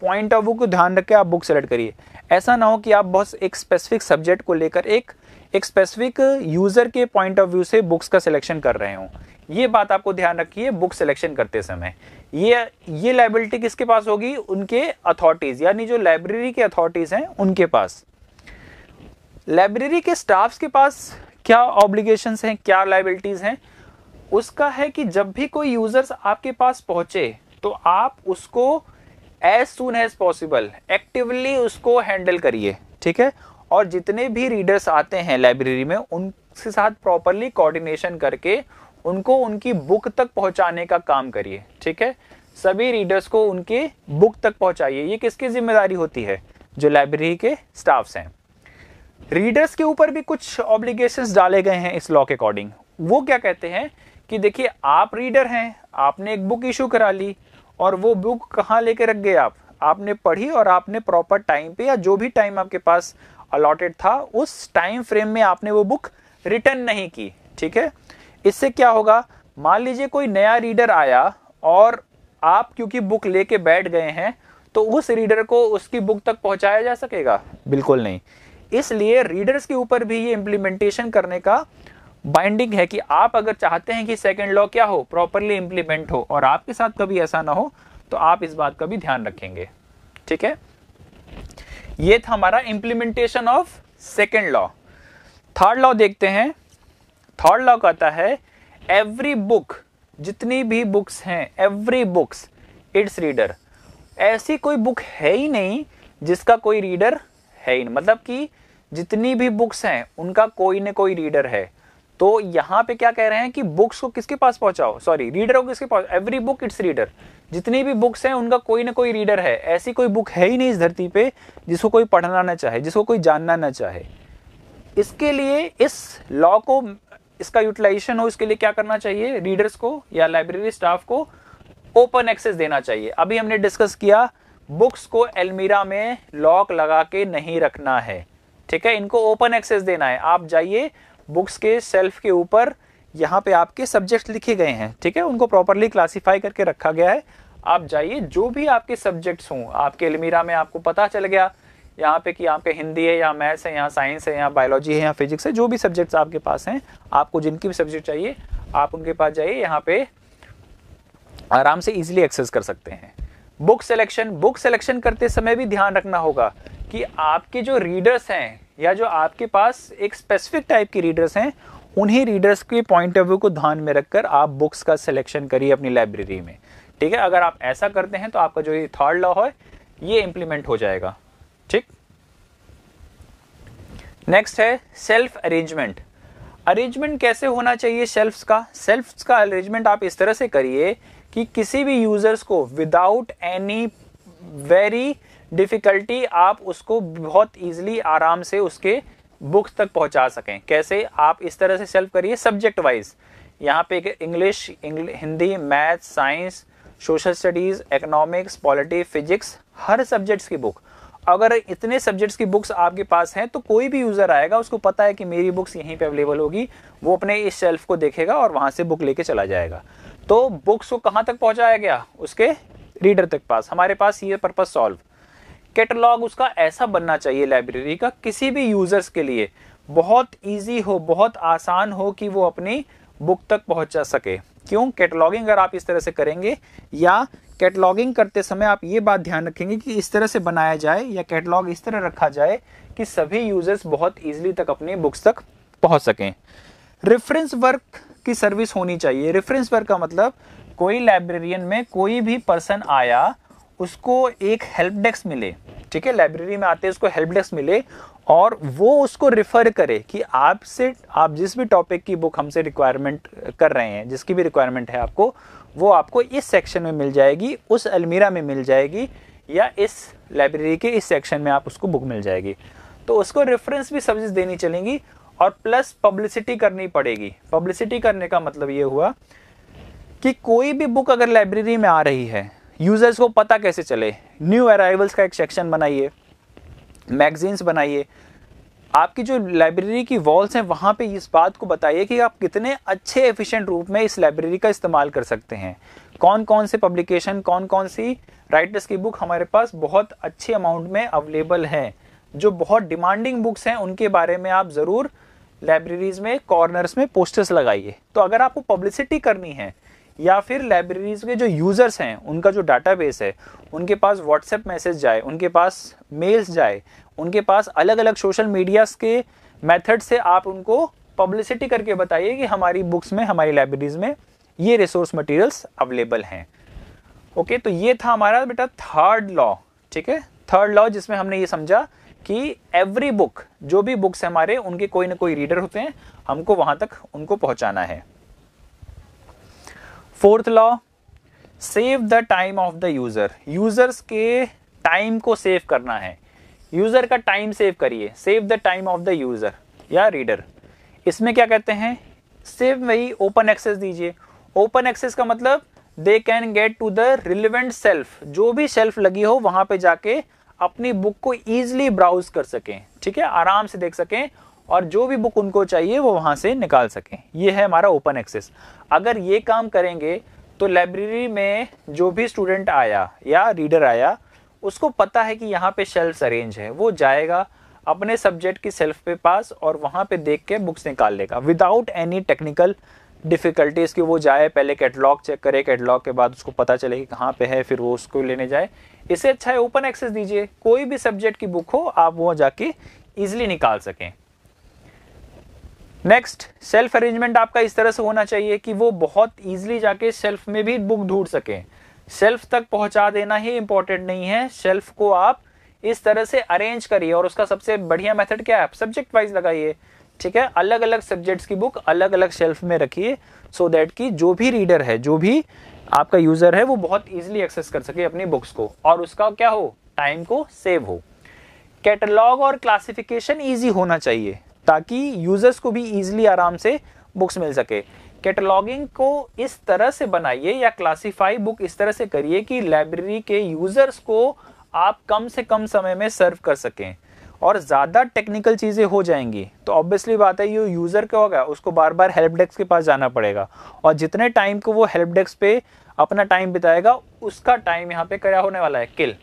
S1: पॉइंट ऑफ व्यू को ध्यान रख के आप बुक सेलेक्ट करिए ऐसा ना हो कि आप बहुत एक स्पेसिफिक सब्जेक्ट को लेकर एक एक स्पेसिफिक यूज़र के पॉइंट ऑफ व्यू से बुक्स का सिलेक्शन कर रहे हो ये बात आपको ध्यान रखिए बुक सिलेक्शन करते समय ये ये लाइबिलिटी किसके पास होगी उनके अथॉरिटीज़ यानी जो लाइब्रेरी के अथॉरिटीज़ हैं उनके पास लाइब्रेरी के स्टाफ्स के पास क्या ऑब्लिगेशंस हैं क्या लाइबिलिटीज़ हैं उसका है कि जब भी कोई यूजर्स आपके पास पहुंचे तो आप उसको as soon as possible actively उसको हैंडल करिए ठीक है और जितने भी रीडर्स आते हैं लाइब्रेरी में उनके साथ प्रॉपरली कोऑर्डिनेशन करके उनको उनकी बुक तक पहुंचाने का काम करिए ठीक है सभी रीडर्स को उनके बुक तक पहुंचाइए ये किसकी जिम्मेदारी होती है जो लाइब्रेरी के स्टाफ्स हैं रीडर्स के ऊपर भी कुछ ऑब्लिगेशंस डाले गए हैं इस लॉ के अकॉर्डिंग वो क्या कहते हैं कि देखिए आप रीडर हैं आपने एक बुक इशू करा ली और वो बुक कहाँ लेके रख गए आप आपने पढ़ी और आपने प्रॉपर टाइम पे या जो भी टाइम आपके पास अलॉटेड था उस टाइम फ्रेम में आपने वो बुक रिटर्न नहीं की ठीक है इससे क्या होगा मान लीजिए कोई नया रीडर आया और आप क्योंकि बुक लेके बैठ गए हैं तो उस रीडर को उसकी बुक तक पहुंचाया जा सकेगा बिल्कुल नहीं इसलिए रीडर्स के ऊपर भी ये इम्प्लीमेंटेशन करने का बाइंडिंग है कि आप अगर चाहते हैं कि सेकेंड लॉ क्या हो प्रॉपरली इम्प्लीमेंट हो और आपके साथ कभी ऐसा ना हो तो आप इस बात का भी ध्यान रखेंगे ठीक है ये था हमारा implementation of second law third law देखते हैं थर्ड लॉ कहता है एवरी बुक जितनी भी बुक्स हैं एवरी बुक्स इट्स रीडर ऐसी कोई बुक है ही नहीं जिसका कोई रीडर है ही नहीं मतलब कि जितनी भी बुक्स हैं उनका कोई ना कोई रीडर है तो यहाँ पे क्या कह रहे हैं कि बुक्स को किसके पास पहुंचाओ सॉरी रीडर को किसके पास एवरी बुक इट्स रीडर जितनी भी बुक्स हैं उनका कोई ना कोई रीडर है ऐसी कोई बुक है ही नहीं इस धरती पे जिसको कोई पढ़ना ना चाहे जिसको कोई जानना ना चाहे इसके लिए इस लॉ को इसका यूटिलाइजेशन हो इसके लिए क्या करना चाहिए रीडर्स को या लाइब्रेरी स्टाफ को ओपन एक्सेस देना चाहिए अभी हमने डिस्कस किया बुक्स को एलमीरा में लॉक लगा के नहीं रखना है ठीक है इनको ओपन एक्सेस देना है आप जाइए बुक्स के सेल्फ के ऊपर यहाँ पे आपके सब्जेक्ट लिखे गए हैं ठीक है उनको प्रॉपरली क्लासीफाई करके रखा गया है आप जाइए जो भी आपके सब्जेक्ट्स हों आपके अलमीरा में आपको पता चल गया यहाँ पे कि आपके हिंदी है या मैथ्स है या साइंस है या बायोलॉजी है या फिजिक्स है जो भी सब्जेक्ट्स आपके पास हैं आपको जिनकी भी सब्जेक्ट चाहिए आप उनके पास जाइए यहाँ पे आराम से इजीली एक्सेस कर सकते हैं बुक सिलेक्शन बुक सिलेक्शन करते समय भी ध्यान रखना होगा कि आपके जो रीडर्स हैं या जो आपके पास एक स्पेसिफिक टाइप के रीडर्स हैं उन्हीं रीडर्स के पॉइंट ऑफ व्यू को ध्यान में रखकर आप बुक्स का सिलेक्शन करिए अपनी लाइब्रेरी में ठीक है अगर आप ऐसा करते हैं तो आपका जो ये थर्ड लॉ है ये इंप्लीमेंट हो जाएगा ठीक नेक्स्ट है सेल्फ अरेंजमेंट अरेंजमेंट कैसे होना चाहिए शेल्फ्स का सेल्फ्स का अरेंजमेंट आप इस तरह से करिए कि किसी भी यूजर्स को विदाउट एनी वेरी डिफ़िकल्टी आप उसको बहुत ईजिली आराम से उसके बुक्स तक पहुंचा सकें कैसे आप इस तरह से सेल्फ करिए सब्जेक्ट वाइज यहाँ पे English Hindi math science social studies economics polity physics हर सब्जेक्ट्स की बुक अगर इतने सब्जेक्ट्स की बुक्स आपके पास हैं तो कोई भी यूज़र आएगा उसको पता है कि मेरी बुक्स यहीं पे अवेलेबल होगी वो अपने इस शेल्फ को देखेगा और वहाँ से बुक लेके चला जाएगा तो बुक्स को कहाँ तक पहुँचाया गया उसके रीडर तक पास हमारे पास ये पर्पज़ सॉल्व कैटलॉग उसका ऐसा बनना चाहिए लाइब्रेरी का किसी भी यूजर्स के लिए बहुत ईजी हो बहुत आसान हो कि वो अपनी बुक तक पहुंचा सके क्यों कैटलॉगिंग अगर आप इस तरह से करेंगे या कैटलॉगिंग करते समय आप ये बात ध्यान रखेंगे कि इस तरह से बनाया जाए या कैटलॉग इस तरह रखा जाए कि सभी यूजर्स बहुत ईजिली तक अपनी बुक्स तक पहुँच सकें रेफरेंस वर्क की सर्विस होनी चाहिए रेफरेंस वर्क का मतलब कोई लाइब्रेरियन में कोई भी पर्सन आया उसको एक हेल्प डेस्क मिले ठीक है लाइब्रेरी में आते उसको हेल्प डेस्क मिले और वो उसको रिफ़र करे कि आपसे आप जिस भी टॉपिक की बुक हमसे रिक्वायरमेंट कर रहे हैं जिसकी भी रिक्वायरमेंट है आपको वो आपको इस सेक्शन में मिल जाएगी उस अलमीरा में मिल जाएगी या इस लाइब्रेरी के इस सेक्शन में आप उसको बुक मिल जाएगी तो उसको रेफरेंस भी सर्विस देनी चलेंगी और प्लस पब्लिसिटी करनी पड़ेगी पब्लिसिटी करने का मतलब ये हुआ कि कोई भी बुक अगर लाइब्रेरी में आ रही है यूजर्स को पता कैसे चले न्यू अराइवल्स का एक सेक्शन बनाइए मैगजीन्स बनाइए आपकी जो लाइब्रेरी की वॉल्स हैं वहाँ पे इस बात को बताइए कि आप कितने अच्छे एफिशिएंट रूप में इस लाइब्रेरी का इस्तेमाल कर सकते हैं कौन कौन से पब्लिकेशन कौन कौन सी राइटर्स की बुक हमारे पास बहुत अच्छे अमाउंट में अवेलेबल है जो बहुत डिमांडिंग बुक्स हैं उनके बारे में आप ज़रूर लाइब्रेरीज में कॉर्नर्स में पोस्टर्स लगाइए तो अगर आपको पब्लिसिटी करनी है या फिर लाइब्रेरीज के जो यूज़र्स हैं उनका जो डाटाबेस है उनके पास व्हाट्सएप मैसेज जाए उनके पास मेल्स जाए उनके पास अलग अलग सोशल मीडियाज़ के मेथड से आप उनको पब्लिसिटी करके बताइए कि हमारी बुक्स में हमारी लाइब्रेरीज़ में ये रिसोर्स मटेरियल्स अवेलेबल हैं ओके तो ये था हमारा बेटा थर्ड लॉ ठीक है थर्ड लॉ जिसमें हमने ये समझा कि एवरी बुक जो भी बुक्स हमारे उनके कोई ना कोई रीडर होते हैं हमको वहाँ तक उनको पहुँचाना है fourth law save the time of the user users के टाइम को सेव करना है यूज़र का टाइम सेव करिए save the time of the user या रीडर इसमें क्या कहते हैं सेव वही ओपन एक्सेस दीजिए ओपन एक्सेस का मतलब they can get to the relevant shelf जो भी सेल्फ लगी हो वहाँ पे जाके अपनी बुक को ईजिली ब्राउज कर सकें ठीक है आराम से देख सकें और जो भी बुक उनको चाहिए वो वहाँ से निकाल सकें ये है हमारा ओपन एक्सेस अगर ये काम करेंगे तो लाइब्रेरी में जो भी स्टूडेंट आया या रीडर आया उसको पता है कि यहाँ पे शेल्फ अरेंज है वो जाएगा अपने सब्जेक्ट की सेल्फ पे पास और वहाँ पे देख के बुक्स निकाल लेगा विदाउट एनी टेक्निकल डिफ़िकल्टीज़ कि वो जाए पहले कैटलॉग चेक करे कैटलॉग के बाद उसको पता चले कि कहाँ पे है फिर वो उसको लेने जाए इससे अच्छा है ओपन एक्सेस दीजिए कोई भी सब्जेक्ट की बुक हो आप वो जाके ईजिली निकाल सकें नेक्स्ट सेल्फ अरेंजमेंट आपका इस तरह से होना चाहिए कि वो बहुत ईजिली जाके सेल्फ में भी बुक ढूंढ सकें सेल्फ तक पहुंचा देना ही इंपॉर्टेंट नहीं है सेल्फ को आप इस तरह से अरेंज करिए और उसका सबसे बढ़िया मेथड क्या है सब्जेक्ट वाइज लगाइए ठीक है अलग अलग सब्जेक्ट्स की बुक अलग अलग शेल्फ में रखिए सो दैट कि जो भी रीडर है जो भी आपका यूज़र है वो बहुत ईजिली एक्सेस कर सके अपनी बुक्स को और उसका क्या हो टाइम को सेव हो कैटलॉग और क्लासिफिकेशन ईजी होना चाहिए ताकि यूजर्स को भी ईजिली आराम से बुक्स मिल सके कैटलॉगिंग को इस तरह से बनाइए या क्लासीफाई बुक इस तरह से करिए कि लाइब्रेरी के यूजर्स को आप कम से कम समय में सर्व कर सकें और ज़्यादा टेक्निकल चीज़ें हो जाएंगी तो ऑब्वियसली बात है ये यूज़र क्या होगा उसको बार बार हेल्प डेस्क के पास जाना पड़ेगा और जितने टाइम को वो हेल्प डेस्क पे अपना टाइम बिताएगा उसका टाइम यहाँ पे क्या होने वाला है किल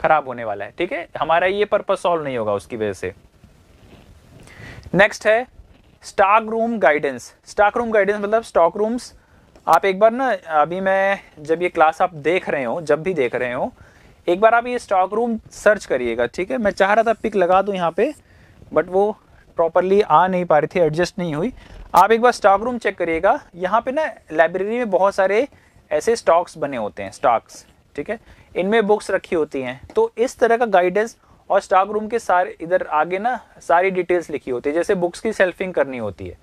S1: ख़राब होने वाला है ठीक है हमारा ये पर्पज़ सॉल्व नहीं होगा उसकी वजह से नेक्स्ट है stock room guidance stock room guidance मतलब स्टॉक रूम्स आप एक बार ना अभी मैं जब ये क्लास आप देख रहे हो जब भी देख रहे हो एक बार आप ये स्टॉक रूम सर्च करिएगा ठीक है मैं चाह रहा था पिक लगा दूँ यहाँ पे बट वो प्रॉपरली आ नहीं पा रही थी एडजस्ट नहीं हुई आप एक बार स्टॉक रूम चेक करिएगा यहाँ पे ना लाइब्रेरी में बहुत सारे ऐसे स्टॉक्स बने होते हैं स्टॉक्स ठीक है इनमें बुक्स रखी होती हैं तो इस तरह का गाइडेंस और स्टॉक रूम के सारे इधर आगे ना सारी डिटेल्स लिखी होती है जैसे बुक्स की सेल्फिंग करनी होती है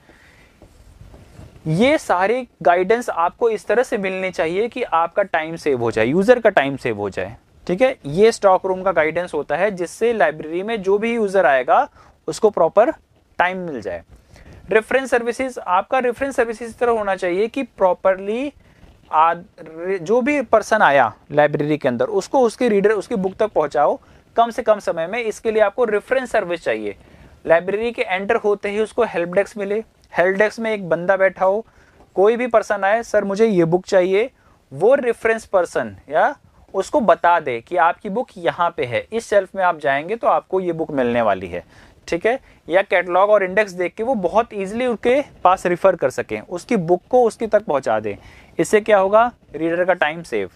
S1: ये सारे गाइडेंस आपको इस तरह से मिलने चाहिए कि आपका टाइम सेव हो जाए यूज़र का टाइम सेव हो जाए ठीक है ये स्टॉक रूम का गाइडेंस होता है जिससे लाइब्रेरी में जो भी यूज़र आएगा उसको प्रॉपर टाइम मिल जाए रेफरेंस सर्विसेज आपका रेफरेंस सर्विसेज इस तरह होना चाहिए कि प्रॉपरली जो भी पर्सन आया लाइब्रेरी के अंदर उसको उसके रीडर उसकी बुक तक पहुंचाओ कम से कम समय में इसके लिए आपको रेफरेंस सर्विस चाहिए लाइब्रेरी के एंटर होते ही उसको हेल्प डेस्क मिले हेल्प डेस्क में एक बंदा बैठा हो कोई भी पर्सन आए सर मुझे ये बुक चाहिए वो रेफरेंस पर्सन या उसको बता दे कि आपकी बुक यहाँ पे है इस शेल्फ में आप जाएंगे तो आपको ये बुक मिलने वाली है ठीक है या कैटलॉग और इंडेक्स देख के वो बहुत ईजिली उसके पास रिफ़र कर सकें उसकी बुक को उसके तक पहुँचा दें इससे क्या होगा रीडर का टाइम सेव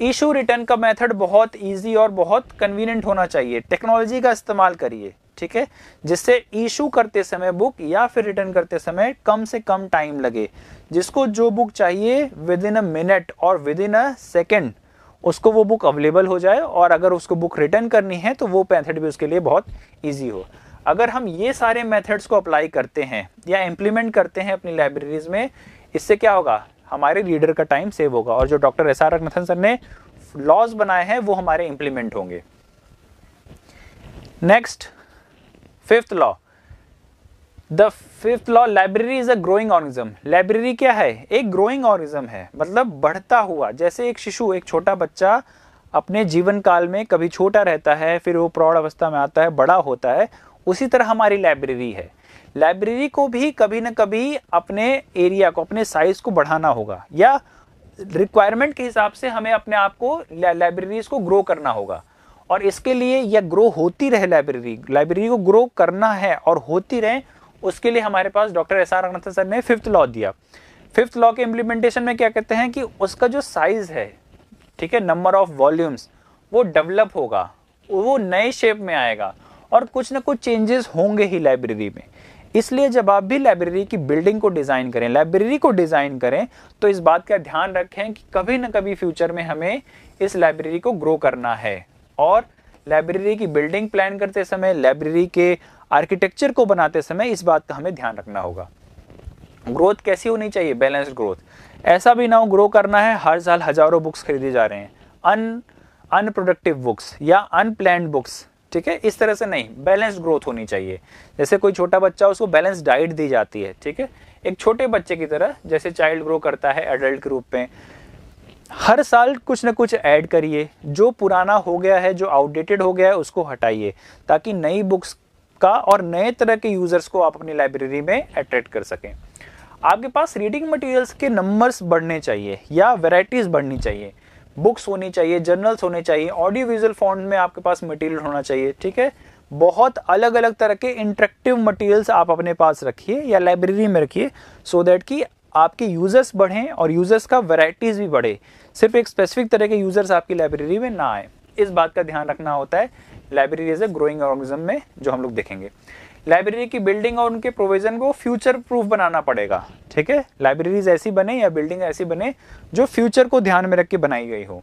S1: इशू रिटर्न का मेथड बहुत इजी और बहुत कन्वीनियंट होना चाहिए टेक्नोलॉजी का इस्तेमाल करिए ठीक है जिससे इशू करते समय बुक या फिर रिटर्न करते समय कम से कम टाइम लगे जिसको जो बुक चाहिए विद इन अ मिनट और विद इन अ सेकेंड उसको वो बुक अवेलेबल हो जाए और अगर उसको बुक रिटर्न करनी है तो वो मैथड भी उसके लिए बहुत ईजी हो अगर हम ये सारे मेथड्स को अप्लाई करते हैं या इम्प्लीमेंट करते हैं अपनी लाइब्रेरीज में इससे क्या होगा हमारे रीडर का टाइम सेव होगा और जो doctor S R Ranganathan sir ने लॉज बनाए हैं वो हमारे इंप्लीमेंट होंगे next fifth law the fifth law library is a growing organism library क्या है एक ग्रोइंग ऑर्गेजम है मतलब बढ़ता हुआ जैसे एक शिशु एक छोटा बच्चा अपने जीवन काल में कभी छोटा रहता है फिर वो प्रौढ़ अवस्था में आता है बड़ा होता है उसी तरह हमारी लाइब्रेरी है लाइब्रेरी को भी कभी ना कभी अपने एरिया को अपने साइज को बढ़ाना होगा या रिक्वायरमेंट के हिसाब से हमें अपने आप को लाइब्रेरीज को ग्रो करना होगा और इसके लिए यह ग्रो होती रहे लाइब्रेरी लाइब्रेरी को ग्रो करना है और होती रहे उसके लिए हमारे पास doctor S R Ranganathan sir ने फिफ्थ लॉ दिया फिफ्थ लॉ के इम्प्लीमेंटेशन में क्या कहते हैं कि उसका जो साइज है ठीक है नंबर ऑफ वॉल्यूम्स वो डेवलप होगा वो नए शेप में आएगा और कुछ ना कुछ चेंजेस होंगे ही लाइब्रेरी में इसलिए जब आप भी लाइब्रेरी की बिल्डिंग को डिज़ाइन करें लाइब्रेरी को डिज़ाइन करें तो इस बात का ध्यान रखें कि कभी ना कभी फ्यूचर में हमें इस लाइब्रेरी को ग्रो करना है और लाइब्रेरी की बिल्डिंग प्लान करते समय लाइब्रेरी के आर्किटेक्चर को बनाते समय इस बात का हमें ध्यान रखना होगा ग्रोथ कैसी होनी चाहिए बैलेंस्ड ग्रोथ ऐसा भी ना हो ग्रो करना है हर साल हजारों बुक्स खरीदे जा रहे हैं अन अनप्रोडक्टिव बुक्स या अनप्लैंड बुक्स ठीक है इस तरह से नहीं बैलेंस ग्रोथ होनी चाहिए जैसे कोई छोटा बच्चा उसको बैलेंस डाइट दी जाती है ठीक है एक छोटे बच्चे की तरह जैसे चाइल्ड ग्रो करता है एडल्ट के रूप में हर साल कुछ ना कुछ ऐड करिए जो पुराना हो गया है जो आउटडेटेड हो गया है उसको हटाइए ताकि नई बुक्स का और नए तरह के यूज़र्स को आप अपनी लाइब्रेरी में अट्रैक्ट कर सकें आपके पास रीडिंग मटेरियल्स के नंबर्स बढ़ने चाहिए या वेराइटीज़ बढ़नी चाहिए बुक्स होनी चाहिए जर्नल्स होने चाहिए ऑडियो विजुअल फॉर्म में आपके पास मटेरियल होना चाहिए ठीक है बहुत अलग अलग तरह के इंट्रेक्टिव मटेरियल्स आप अपने पास रखिए या लाइब्रेरी में रखिए सो दैट कि आपके यूज़र्स बढ़ें और यूज़र्स का वैरायटीज़ भी बढ़े सिर्फ एक स्पेसिफिक तरह के यूज़र्स आपकी लाइब्रेरी में ना आए इस बात का ध्यान रखना होता है library as a growing organism में जो हम लोग देखेंगे लाइब्रेरी की बिल्डिंग और उनके प्रोविजन को फ्यूचर प्रूफ बनाना पड़ेगा ठीक है लाइब्रेरीज ऐसी बने या बिल्डिंग ऐसी बने जो फ्यूचर को ध्यान में रख के बनाई गई हो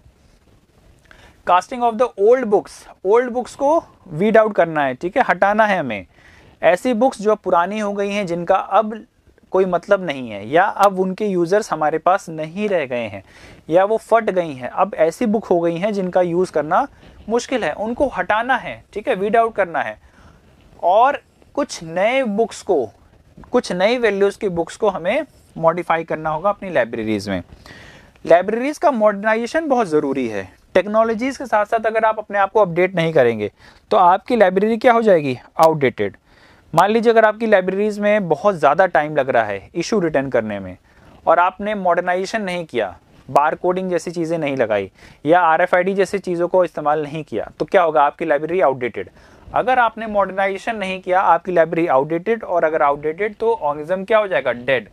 S1: casting off the old books old books को वीड आउट करना है ठीक है हटाना है हमें ऐसी बुक्स जो पुरानी हो गई हैं जिनका अब कोई मतलब नहीं है या अब उनके यूज़र्स हमारे पास नहीं रह गए हैं या वो फट गई हैं अब ऐसी बुक हो गई हैं जिनका यूज़ करना मुश्किल है उनको हटाना है ठीक है वीड आउट करना है और कुछ नए बुक्स को कुछ नई वैल्यूज़ की बुक्स को हमें मॉडिफाई करना होगा अपनी लाइब्रेरीज़ में लाइब्रेरीज़ का मॉडर्नाइजेशन बहुत ज़रूरी है टेक्नोलॉजीज़ के साथ साथ अगर आप अपने आप को अपडेट नहीं करेंगे तो आपकी लाइब्रेरी क्या हो जाएगी आउटडेटेड मान लीजिए अगर आपकी लाइब्रेरीज़ में बहुत ज़्यादा टाइम लग रहा है इशू रिटर्न करने में और आपने मॉडर्नाइजेशन नहीं किया बार कोडिंग जैसी चीज़ें नहीं लगाई या आर जैसी चीज़ों को इस्तेमाल नहीं किया तो क्या होगा आपकी लाइब्रेरी आउटडेटेड अगर आपने मॉडर्नाइजेशन नहीं किया आपकी लाइब्रेरी आउटडेटेड और अगर आउटडेटेड तो ऑर्गेनिज्म क्या हो जाएगा डेड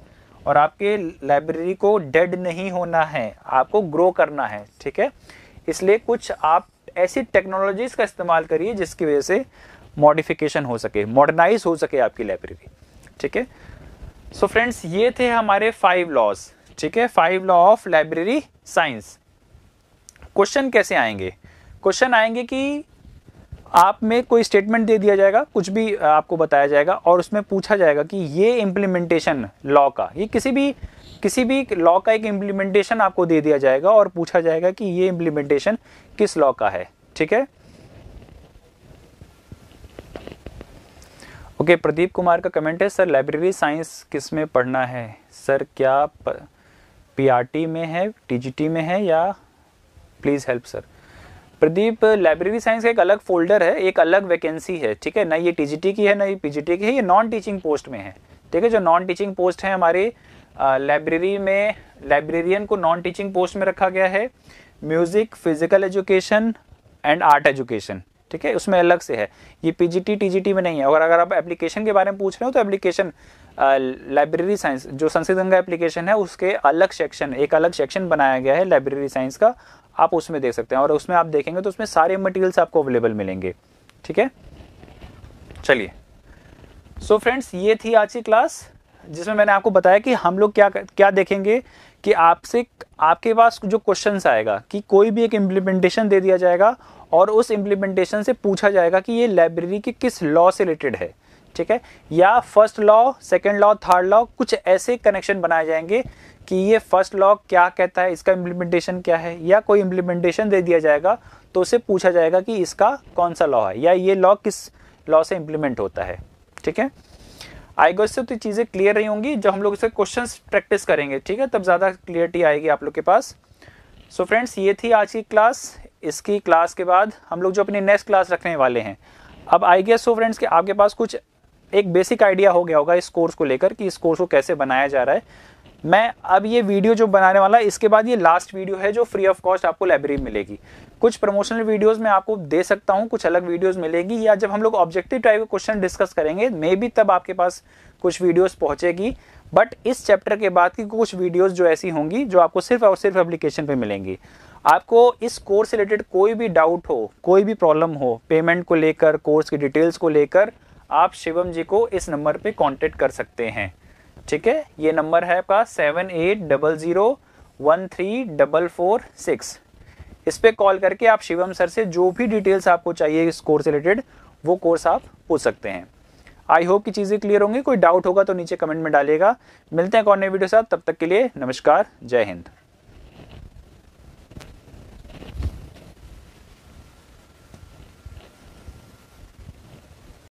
S1: और आपके लाइब्रेरी को डेड नहीं होना है आपको ग्रो करना है ठीक है इसलिए कुछ आप ऐसी टेक्नोलॉजीज का इस्तेमाल करिए जिसकी वजह से मॉडिफिकेशन हो सके मॉडर्नाइज हो सके आपकी लाइब्रेरी ठीक है सो फ्रेंड्स ये थे हमारे फाइव लॉज ठीक है five law of library science question कैसे आएंगे क्वेश्चन आएंगे कि आप में कोई स्टेटमेंट दे दिया जाएगा कुछ भी आपको बताया जाएगा और उसमें पूछा जाएगा कि ये इम्प्लीमेंटेशन लॉ का ये किसी भी किसी भी लॉ का एक इम्प्लीमेंटेशन आपको दे दिया जाएगा और पूछा जाएगा कि ये इम्प्लीमेंटेशन किस लॉ का है ठीक है ओके okay, प्रदीप कुमार का कमेंट है सर लाइब्रेरी साइंस किस में पढ़ना है सर क्या पीआरटी में है टीजीटी में है या please help sir Pradeep library science का एक अलग फोल्डर है एक अलग वैकेंसी है ठीक है ना ये टीजीटी की है ना ये पीजीटी की है ये नॉन टीचिंग पोस्ट में है ठीक है जो नॉन टीचिंग पोस्ट है हमारे लाइब्रेरी में लाइब्रेरियन को नॉन टीचिंग पोस्ट में रखा गया है music physical education and art education ठीक है उसमें अलग से है ये पीजीटी टीजीटी में नहीं है और अगर आप एप्लीकेशन के बारे में पूछ रहे हो तो एप्लीकेशन लाइब्रेरी साइंस जो संस्कृत गंगा एप्लीकेशन है उसके अलग सेक्शन एक अलग सेक्शन बनाया गया है लाइब्रेरी साइंस का आप उसमें देख सकते हैं और उसमें आप देखेंगे तो उसमें सारे मटेरियल्स आपको अवेलेबल मिलेंगे ठीक है चलिए सो फ्रेंड्स ये थी आज की क्लास जिसमें मैंने आपको बताया कि हम लोग क्या क्या देखेंगे कि आपसे आपके पास जो क्वेश्चंस आएगा कि कोई भी एक इम्प्लीमेंटेशन दे दिया जाएगा और उस इम्प्लीमेंटेशन से पूछा जाएगा कि ये लाइब्रेरी के किस लॉ से रिलेटेड है ठीक है या first law second law third law कुछ ऐसे कनेक्शन बनाए जाएंगे कि ये फर्स्ट लॉ क्या कहता है इसका इम्प्लीमेंटेशन क्या है या कोई इम्प्लीमेंटेशन दे दिया जाएगा तो उसे पूछा जाएगा कि इसका कौन सा लॉ है या ये लॉ किस लॉ से इम्प्लीमेंट होता है ठीक है आई गेस से तो चीज़ें क्लियर रही होंगी जब हम लोग इसके क्वेश्चंस प्रैक्टिस करेंगे ठीक है तब ज़्यादा क्लियरिटी आएगी आप लोग के पास सो so फ्रेंड्स ये थी आज की क्लास इसकी क्लास के बाद हम लोग जो अपनी नेक्स्ट क्लास रखने वाले हैं अब आई गेस सो फ्रेंड्स कि आपके पास कुछ एक बेसिक आइडिया हो गया होगा इस कोर्स को लेकर कि इस कोर्स को कैसे बनाया जा रहा है मैं अब ये वीडियो जो बनाने वाला है इसके बाद ये लास्ट वीडियो है जो फ्री ऑफ कॉस्ट आपको लाइब्रेरी मिलेगी कुछ प्रमोशनल वीडियोस मैं आपको दे सकता हूँ कुछ अलग वीडियोस मिलेगी या जब हम लोग ऑब्जेक्टिव टाइप के क्वेश्चन डिस्कस करेंगे मे बी तब आपके पास कुछ वीडियोस पहुँचेगी बट इस चैप्टर के बाद की कुछ वीडियोस जो ऐसी होंगी जो आपको सिर्फ और सिर्फ एप्लीकेशन पे मिलेंगी आपको इस कोर्स रिलेटेड कोई भी डाउट हो कोई भी प्रॉब्लम हो पेमेंट को लेकर कोर्स की डिटेल्स को लेकर आप शिवम जी को इस नंबर पर कॉन्टेक्ट कर सकते हैं ठीक है ये नंबर है आपका seven eight double zero one three double four six इस पर कॉल करके आप शिवम सर से जो भी डिटेल्स आपको चाहिए इस कोर्स से रिलेटेड वो कोर्स आप पूछ सकते हैं आई होप की चीज़ें क्लियर होंगी कोई डाउट होगा तो नीचे कमेंट में डालिएगा मिलते हैं कौन नए वीडियो साथ तब तक के लिए नमस्कार जय हिंद